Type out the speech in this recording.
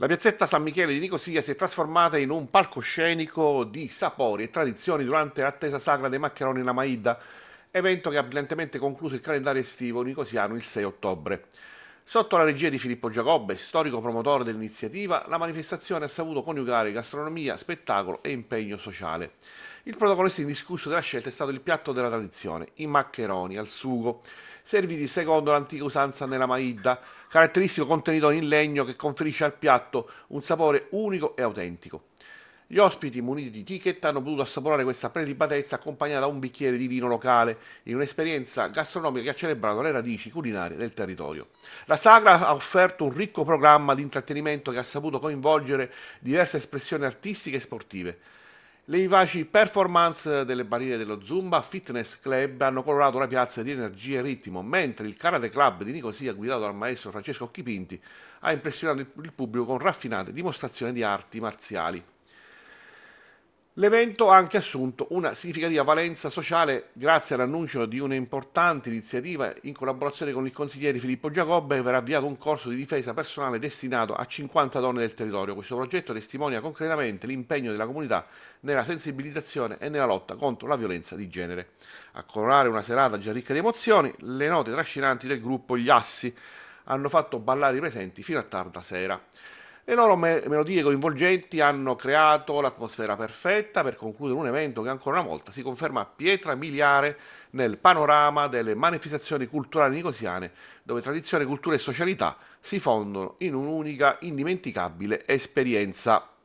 La piazzetta San Michele di Nicosia si è trasformata in un palcoscenico di sapori e tradizioni durante l'attesa sacra dei maccheroni alla Maida, evento che ha brillantemente concluso il calendario estivo nicosiano il 6 ottobre. Sotto la regia di Filippo Giacobbe, storico promotore dell'iniziativa, la manifestazione ha saputo coniugare gastronomia, spettacolo e impegno sociale. Il protagonista indiscusso della scelta è stato il piatto della tradizione, i maccheroni al sugo, serviti secondo l'antica usanza nella maidda, caratteristico contenitore in legno che conferisce al piatto un sapore unico e autentico. Gli ospiti muniti di ticket hanno potuto assaporare questa prelibatezza accompagnata da un bicchiere di vino locale in un'esperienza gastronomica che ha celebrato le radici culinarie del territorio. La sagra ha offerto un ricco programma di intrattenimento che ha saputo coinvolgere diverse espressioni artistiche e sportive. Le vivaci performance delle barriere dello Zumba Fitness Club hanno colorato la piazza di energia e ritmo, mentre il Karate Club di Nicosia, guidato dal maestro Francesco Chipinti, ha impressionato il pubblico con raffinate dimostrazioni di arti marziali. L'evento ha anche assunto una significativa valenza sociale grazie all'annuncio di un'importante iniziativa in collaborazione con il consigliere Filippo Giacobbe che verrà avviato un corso di difesa personale destinato a 50 donne del territorio. Questo progetto testimonia concretamente l'impegno della comunità nella sensibilizzazione e nella lotta contro la violenza di genere. A coronare una serata già ricca di emozioni, le note trascinanti del gruppo Gli Assi hanno fatto ballare i presenti fino a tarda sera. Le loro me- melodie coinvolgenti hanno creato l'atmosfera perfetta per concludere un evento che ancora una volta si conferma pietra miliare nel panorama delle manifestazioni culturali nicosiane, dove tradizione, cultura e socialità si fondono in un'unica, indimenticabile esperienza.